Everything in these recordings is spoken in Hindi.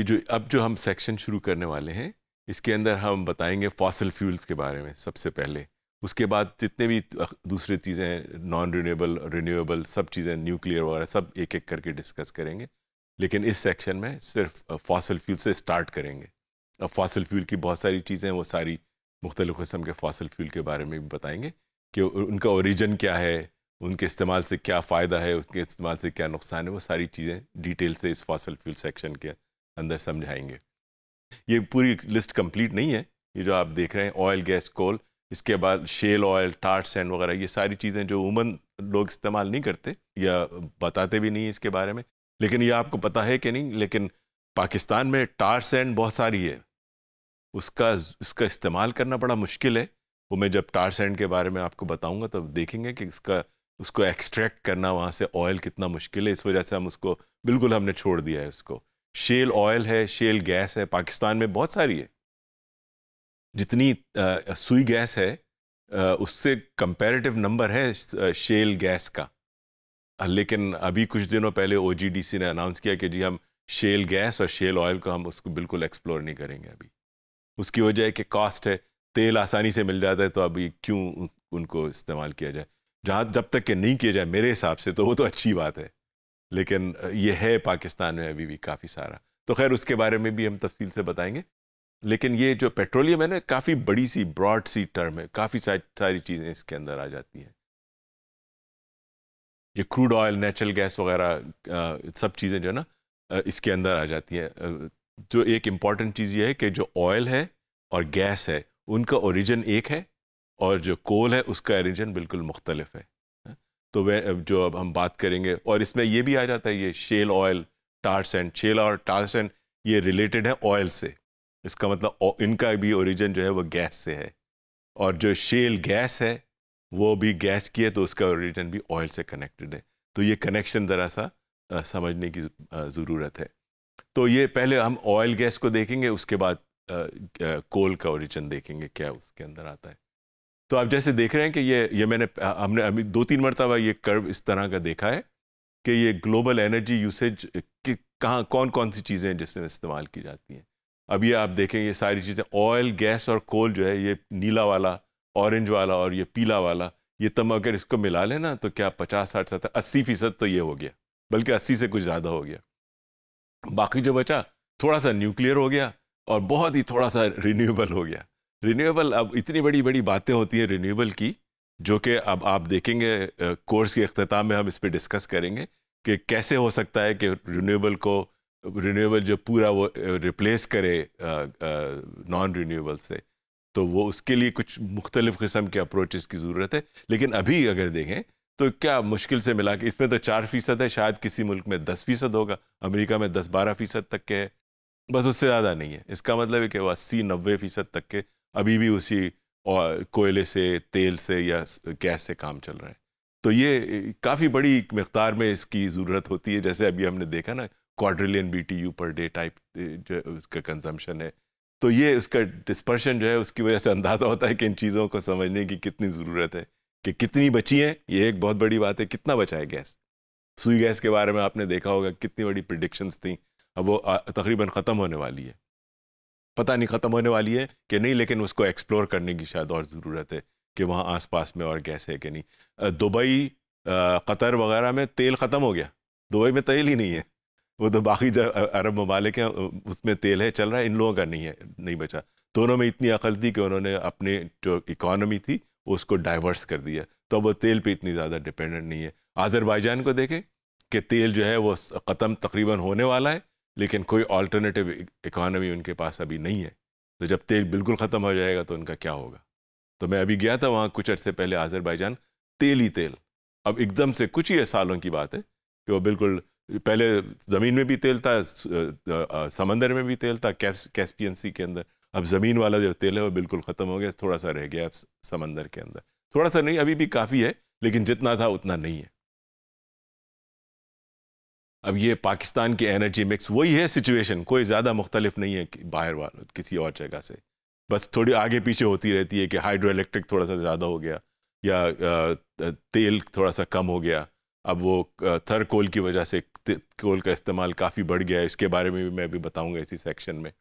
ये जो अब जो हम सेक्शन शुरू करने वाले हैं इसके अंदर हम बताएंगे फॉसल फ्यूल्स के बारे में सबसे पहले उसके बाद जितने भी दूसरी चीज़ें नॉन रिन्यूएबल रिन्यूएबल सब चीज़ें न्यूक्लियर वगैरह सब एक एक करके डिस्कस करेंगे लेकिन इस सेक्शन में सिर्फ फॉसिल फ्यूल से स्टार्ट करेंगे अब फॉसल फ्यूल की बहुत सारी चीज़ें वो सारी मुख्तलिफ़ के फॉसल फ्यूल के बारे में भी बताएंगे कि उनका ओरिजिन क्या है उनके इस्तेमाल से क्या फ़ायदा है उनके इस्तेमाल से क्या नुकसान है वो सारी चीज़ें डिटेल से इस फॉसल फ्यूल सेक्शन के अंदर समझाएंगे ये पूरी लिस्ट कंप्लीट नहीं है ये जो आप देख रहे हैं ऑयल गैस कोल इसके बाद शेल ऑयल टार्ट सैंड वगैरह ये सारी चीज़ें जो उमन लोग इस्तेमाल नहीं करते या बताते भी नहीं इसके बारे में लेकिन ये आपको पता है कि नहीं लेकिन पाकिस्तान में टार सैंड बहुत सारी है उसका इसका इस्तेमाल करना बड़ा मुश्किल है वो मैं जब टार सैंड के बारे में आपको बताऊंगा तब तो देखेंगे कि इसका उसको एक्सट्रैक्ट करना वहाँ से ऑयल कितना मुश्किल है इस वजह से हम उसको बिल्कुल हमने छोड़ दिया है उसको शेल ऑयल है शेल गैस है पाकिस्तान में बहुत सारी है जितनी आ, सुई गैस है आ, उससे कंपैरेटिव नंबर है शेल गैस का लेकिन अभी कुछ दिनों पहले ओ ने अनाउंस किया कि जी हम शेल गैस और शेल ऑयल को हम उसको बिल्कुल एक्सप्लोर नहीं करेंगे अभी उसकी वजह है कि कॉस्ट है तेल आसानी से मिल जाता है तो अभी क्यों उनको इस्तेमाल किया जाए जहाँ जब तक कि नहीं किया जाए मेरे हिसाब से तो वो तो अच्छी बात है लेकिन ये है पाकिस्तान में अभी भी काफ़ी सारा तो खैर उसके बारे में भी हम तफसील से बताएंगे लेकिन ये जो पेट्रोलियम है ना काफ़ी बड़ी सी ब्रॉड सी टर्म है काफ़ी सारी चीज़ें इसके अंदर आ जाती हैं ये क्रूड ऑयल नेचुरल गैस वगैरह सब चीज़ें जो है ना इसके अंदर आ जाती हैं जो एक इम्पॉर्टेंट चीज़ ये है कि जो ऑयल है और गैस है उनका ओरिजिन एक है और जो कोल है उसका ओरिजिन बिल्कुल मुख्तलिफ है तो वह जो अब हम बात करेंगे और इसमें ये भी आ जाता है ये शेल ऑयल टारसेंट शेल और टारसेंट ये रिलेटेड है ऑयल से इसका मतलब इनका भी ओरिजिन जो है वो गैस से है और जो शेल गैस है वो भी गैस की है तो उसका ओरिजिन भी ऑयल से कनेक्टेड है तो ये कनेक्शन ज़रा सा आ, समझने की ज़रूरत है तो ये पहले हम ऑयल गैस को देखेंगे उसके बाद कोल का ओरिजिन देखेंगे क्या उसके अंदर आता है तो आप जैसे देख रहे हैं कि ये ये मैंने हमने अभी दो तीन मरतबा ये कर्व इस तरह का देखा है कि ये ग्लोबल एनर्जी यूसेज कि कहाँ कौन कौन सी चीज़ें जिसमें इस्तेमाल की जाती हैं अब ये आप देखें ये सारी चीज़ें ऑयल गैस और कोल जो है ये नीला वाला ऑरेंज वाला और ये पीला वाला ये तम अगर इसको मिला लें ना तो क्या पचास साठ सत्तर अस्सी फ़ीसद तो ये हो गया बल्कि अस्सी से कुछ ज़्यादा हो गया बाकी जो बचा थोड़ा सा न्यूक्लियर हो गया और बहुत ही थोड़ा सा रिन्यूएबल हो गया रिन्यूएबल अब इतनी बड़ी बड़ी बातें होती हैं रिन्यूएबल की जो कि अब आप देखेंगे कोर्स के अख्ताम में हम इस पर डिस्कस करेंगे कि कैसे हो सकता है कि रिन्यूएबल को रिन्यूएबल जो पूरा वो रिप्लेस करे नॉन रिन्यूएबल से तो वो उसके लिए कुछ मुख्तलिफ किस्म के अप्रोचेस की ज़रूरत है लेकिन अभी अगर देखें तो क्या मुश्किल से मिला कि इसमें तो चार फीसद है शायद किसी मुल्क में दस फीसद होगा अमेरिका में दस बारह फीसद तक के है बस उससे ज़्यादा नहीं है इसका मतलब है कि वो अस्सी नब्बे फीसद तक के अभी भी उसी कोयले से तेल से या गैस से काम चल रहा है तो ये काफ़ी बड़ी मकदार में इसकी ज़रूरत होती है जैसे अभी हमने देखा ना quadrillion B T U per day type जो उसका कंजम्पशन है तो ये उसका डिस्पर्शन जो है उसकी वजह से अंदाज़ा होता है कि इन चीज़ों को समझने की कितनी ज़रूरत है कि कितनी बची है ये एक बहुत बड़ी बात है कितना बचा है गैस सुई गैस के बारे में आपने देखा होगा कितनी बड़ी प्रडिक्शंस थी अब वो तकरीबन ख़त्म होने वाली है पता नहीं ख़त्म होने वाली है कि नहीं लेकिन उसको एक्सप्लोर करने की शायद और ज़रूरत है कि वहाँ आसपास में और गैस है कि नहीं दुबई कतर वगैरह में तेल ख़त्म हो गया दुबई में तेल ही नहीं है वो तो बाकी जो अरब ममालिक हैं उसमें तेल है चल रहा है इन लोगों का नहीं है नहीं बचा दोनों में इतनी अकल थी कि उन्होंने अपने जो इकोनॉमी थी उसको डाइवर्स कर दिया तो अब वो तेल पे इतनी ज़्यादा डिपेंडेंट नहीं है आज़रबाईजान को देखें कि तेल जो है वो ख़त्म तकरीबन होने वाला है लेकिन कोई ऑल्टरनेटिव इकॉनमी e-, उनके पास अभी नहीं है तो जब तेल बिल्कुल ख़त्म हो जाएगा तो उनका क्या होगा तो मैं अभी गया था वहाँ कुछ अर्से पहले आज़रबाईजान तेल ही तेल अब एकदम से कुछ ही सालों की बात है कि वो बिल्कुल पहले ज़मीन में भी तेल था समंदर में भी तेल था कैस्पियन सी के अंदर अब ज़मीन वाला जो तेल है वो बिल्कुल ख़त्म हो गया थोड़ा सा रह गया अब समंदर के अंदर थोड़ा सा नहीं अभी भी काफ़ी है लेकिन जितना था उतना नहीं है अब ये पाकिस्तान की एनर्जी मिक्स वही है सिचुएशन कोई ज़्यादा मुख्तलिफ नहीं है कि बाहर वाल किसी और जगह से बस थोड़ी आगे पीछे होती रहती है कि हाइड्रो इलेक्ट्रिक थोड़ा सा ज़्यादा हो गया या तेल थोड़ा सा कम हो गया अब वो थर कोल की वजह से कोल का इस्तेमाल काफ़ी बढ़ गया है इसके बारे में भी मैं अभी बताऊँगा इसी सेक्शन में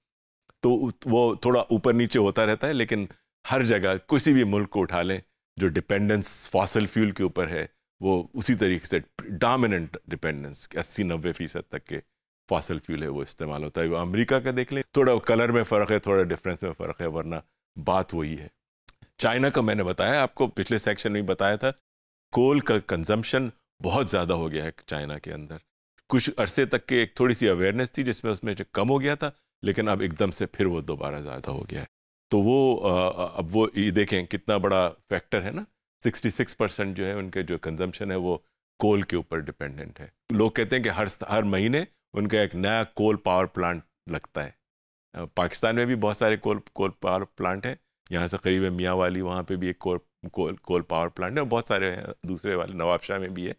तो वो थोड़ा ऊपर नीचे होता रहता है लेकिन हर जगह किसी भी मुल्क को उठा लें जो डिपेंडेंस फॉसल फ्यूल के ऊपर है वो उसी तरीके से डामिनेंट डिपेंडेंस अस्सी नब्बे फीसद तक के फॉसल फ्यूल है वो इस्तेमाल होता है वो अमेरिका का देख लें थोड़ा कलर में फ़र्क है थोड़ा डिफरेंस में फ़र्क है वरना बात वही है चाइना का मैंने बताया आपको पिछले सेक्शन में बताया था कोल का कंजम्पशन बहुत ज़्यादा हो गया है चाइना के अंदर कुछ अरसे तक के एक थोड़ी सी अवेयरनेस थी जिसमें उसमें कम हो गया था लेकिन अब एकदम से फिर वो दोबारा ज़्यादा हो गया है तो वो अब वो ये देखें कितना बड़ा फैक्टर है ना 66 परसेंट जो है उनके जो कंजम्पशन है वो कोल के ऊपर डिपेंडेंट है लोग कहते हैं कि हर हर महीने उनका एक नया कोल पावर प्लांट लगता है पाकिस्तान में भी बहुत सारे कोल कोल पावर प्लांट हैं यहाँ से करीब है मियाँ वाली वहाँ पर भी एक कोल कोल कोल पावर प्लांट है और बहुत सारे हैं दूसरे वाले नवाबशाह में भी है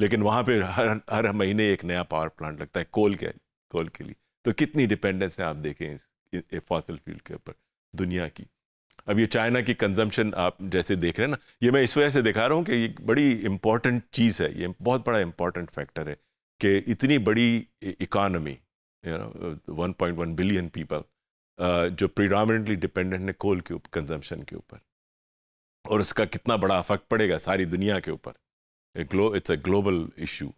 लेकिन वहाँ पर हर हर महीने एक नया पावर प्लांट लगता है कोल के कोल के लिए तो कितनी डिपेंडेंस है आप देखें इस, इस फॉसल फ्यूल के ऊपर दुनिया की अब ये चाइना की कंजम्पशन आप जैसे देख रहे हैं ना ये मैं इस वजह से दिखा रहा हूँ कि ये बड़ी इंपॉर्टेंट चीज़ है ये बहुत बड़ा इंपॉर्टेंट फैक्टर है कि इतनी बड़ी economy one point one billion people जो प्रिडामेंटली डिपेंडेंट है कोल के ऊपर कंजम्पशन के ऊपर और उसका कितना बड़ा अफेक्ट पड़ेगा सारी दुनिया के ऊपर it's a global issue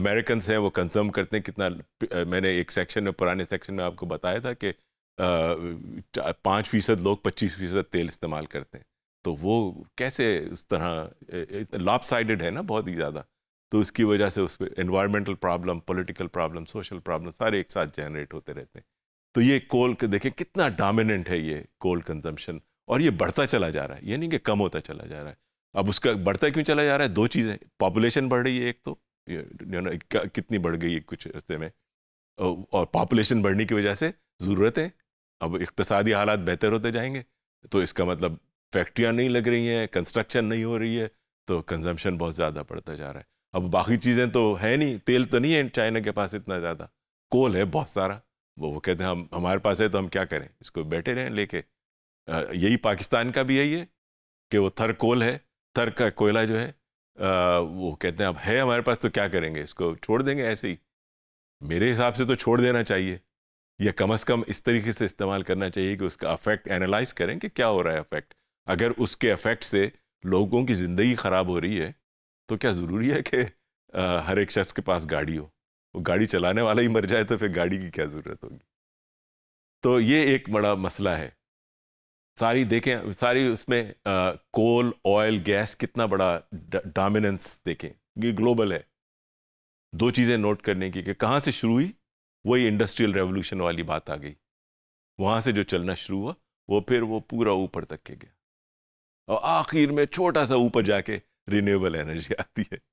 American हैं वो कंजर्म करते हैं कितना मैंने एक सेक्शन में पुराने सेक्शन में आपको बताया था कि पाँच फीसद लोग पच्चीस फीसद तेल इस्तेमाल करते हैं तो वो कैसे उस तरह लॉपसाइडेड साइडेड है ना बहुत ही ज़्यादा तो उसकी वजह से उस पर environmental problem political problem social problem सारे एक साथ जनरेट होते रहते हैं तो ये कोल के देखें कितना डामिनेंट है ये कोल कंजम्पशन और ये बढ़ता चला जा रहा है ये नहीं कि कम होता चला जा रहा है अब उसका बढ़ता क्यों चला जा रहा है दो चीज़ें पॉपुलेशन बढ़ रही है एक तो कितनी बढ़ गई है कुछ रस्ते में और पॉपुलेशन बढ़ने की वजह से ज़रूरतें अब इकतसादी हालात बेहतर होते जाएंगे तो इसका मतलब फैक्ट्रियाँ नहीं लग रही हैं कंस्ट्रक्शन नहीं हो रही है तो कंजम्पशन बहुत ज़्यादा पड़ता जा रहा है अब बाकी चीज़ें तो है नहीं तेल तो नहीं है चाइना के पास इतना ज़्यादा कोल है बहुत सारा वो वो कहते हैं हम हमारे पास है तो हम क्या करें इसको बैठे रहें लेके यही पाकिस्तान का भी यही है कि वो थर कोल है थर का कोयला जो है आ, वो कहते हैं अब है हमारे पास तो क्या करेंगे इसको छोड़ देंगे ऐसे ही मेरे हिसाब से तो छोड़ देना चाहिए या कम अज़ कम इस तरीके से इस्तेमाल करना चाहिए कि उसका अफेक्ट एनालाइज करें कि क्या हो रहा है अफेक्ट अगर उसके अफेक्ट से लोगों की ज़िंदगी ख़राब हो रही है तो क्या ज़रूरी है कि हर एक शख्स के पास गाड़ी हो वो गाड़ी चलाने वाला ही मर जाए तो फिर गाड़ी की क्या ज़रूरत होगी तो ये एक बड़ा मसला है सारी देखें सारी उसमें आ, कोल ऑयल गैस कितना बड़ा डोमिनेंस देखें ये ग्लोबल है दो चीज़ें नोट करने की कि कहाँ से शुरू हुई वही इंडस्ट्रियल रेवोल्यूशन वाली बात आ गई वहां से जो चलना शुरू हुआ वो फिर वो पूरा ऊपर तक के गया और आखिर में छोटा सा ऊपर जाके रिन्यूएबल एनर्जी आती है